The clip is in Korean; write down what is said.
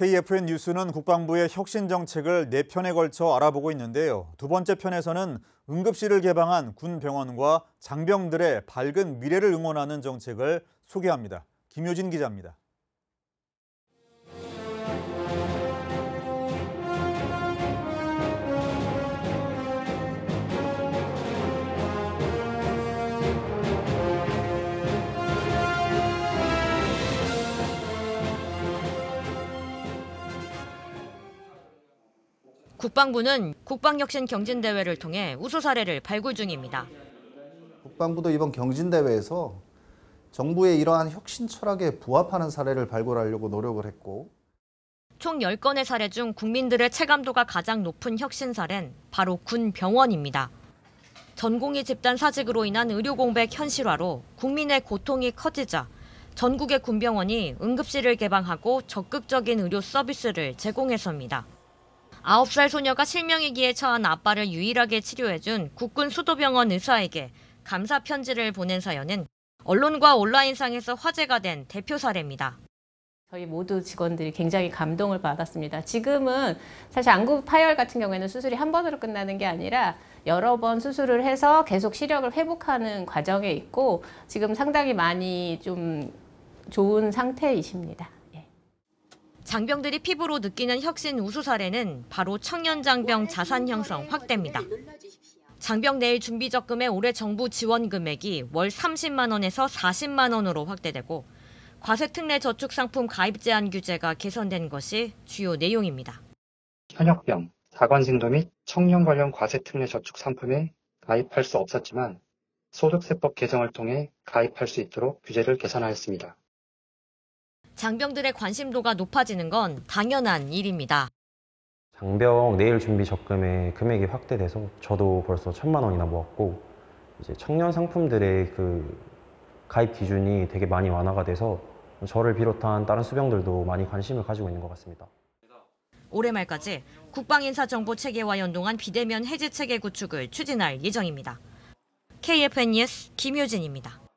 KFN 뉴스는 국방부의 혁신 정책을 4편에 걸쳐 알아보고 있는데요. 두 번째 편에서는 응급실을 개방한 군 병원과 장병들의 밝은 미래를 응원하는 정책을 소개합니다. 김효진 기자입니다. 국방부는 국방혁신 경진대회를 통해 우수 사례를 발굴 중입니다. 국방부도 이번 경진대회에서 정부의 이러한 혁신 철학에 부합하는 사례를 발굴하려고 노력을 했고 총 10건의 사례 중 국민들의 체감도가 가장 높은 혁신 사례는 바로 군 병원입니다. 전공의 집단 사직으로 인한 의료 공백 현실화로 국민의 고통이 커지자 전국의 군병원이 응급실을 개방하고 적극적인 의료 서비스를 제공해서입니다. 9살 소녀가 실명위기에 처한 아빠를 유일하게 치료해준 국군 수도병원 의사에게 감사 편지를 보낸 사연은 언론과 온라인상에서 화제가 된 대표 사례입니다. 저희 모두 직원들이 굉장히 감동을 받았습니다. 지금은 사실 안구 파열 같은 경우에는 수술이 한 번으로 끝나는 게 아니라 여러 번 수술을 해서 계속 시력을 회복하는 과정에 있고 지금 상당히 많이 좀 좋은 상태이십니다. 장병들이 피부로 느끼는 혁신 우수 사례는 바로 청년 장병 자산 형성 확대입니다. 장병 내일 준비 적금의 올해 정부 지원 금액이 월 30만 원에서 40만 원으로 확대되고 과세특례 저축상품 가입 제한 규제가 개선된 것이 주요 내용입니다. 현역병, 사관생도 및 청년 관련 과세특례 저축상품에 가입할 수 없었지만 소득세법 개정을 통해 가입할 수 있도록 규제를 개선하였습니다. 장병들의 관심도가 높아지는 건 당연한 일입니다. 장병 내일 준비 적금의 금액이 확대돼서 저도 벌써 천만 원이나 모았고 이제 청년 상품들의 그 가입 기준이 되게 많이 완화가 돼서 저를 비롯한 다른 수병들도 많이 관심을 가지고 있는 것 같습니다. 올해 말까지 국방인사정보 체계와 연동한 비대면 해제 체계 구축을 추진할 예정입니다. KFN 뉴스 김효진입니다.